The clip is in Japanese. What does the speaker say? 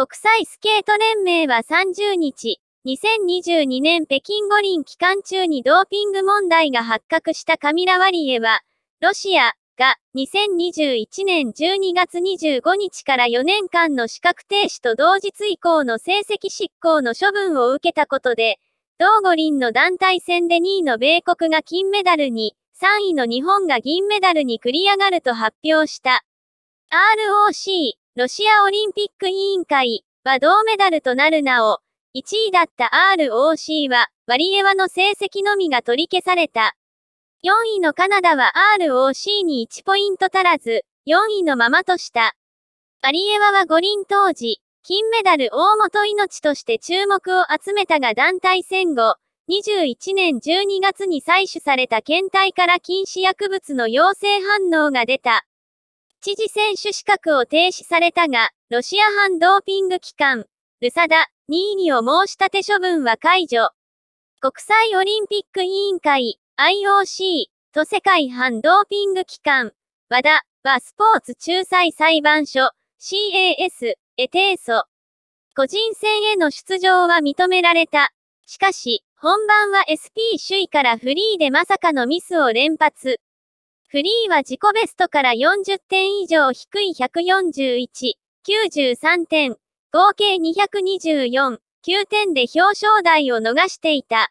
国際スケート連盟は30日、2022年北京五輪期間中にドーピング問題が発覚したカミラ・ワリエは、ロシアが2021年12月25日から4年間の資格停止と同日以降の成績執行の処分を受けたことで、同五輪の団体戦で2位の米国が金メダルに、3位の日本が銀メダルに繰り上がると発表した。ROC ロシアオリンピック委員会は銅メダルとなるなお、1位だった ROC は、ワリエワの成績のみが取り消された。4位のカナダは ROC に1ポイント足らず、4位のままとした。ワリエワは五輪当時、金メダル大元命として注目を集めたが団体戦後、21年12月に採取された検体から禁止薬物の陽性反応が出た。知事選手資格を停止されたが、ロシア反ドーピング機関、ルサダ、任意を申し立て処分は解除。国際オリンピック委員会、IOC、と世界反ドーピング機関、和田、はスポーツ仲裁裁判所、CAS、へ提訴。個人戦への出場は認められた。しかし、本番は SP 首位からフリーでまさかのミスを連発。フリーは自己ベストから40点以上低い141、93点、合計224、9点で表彰台を逃していた。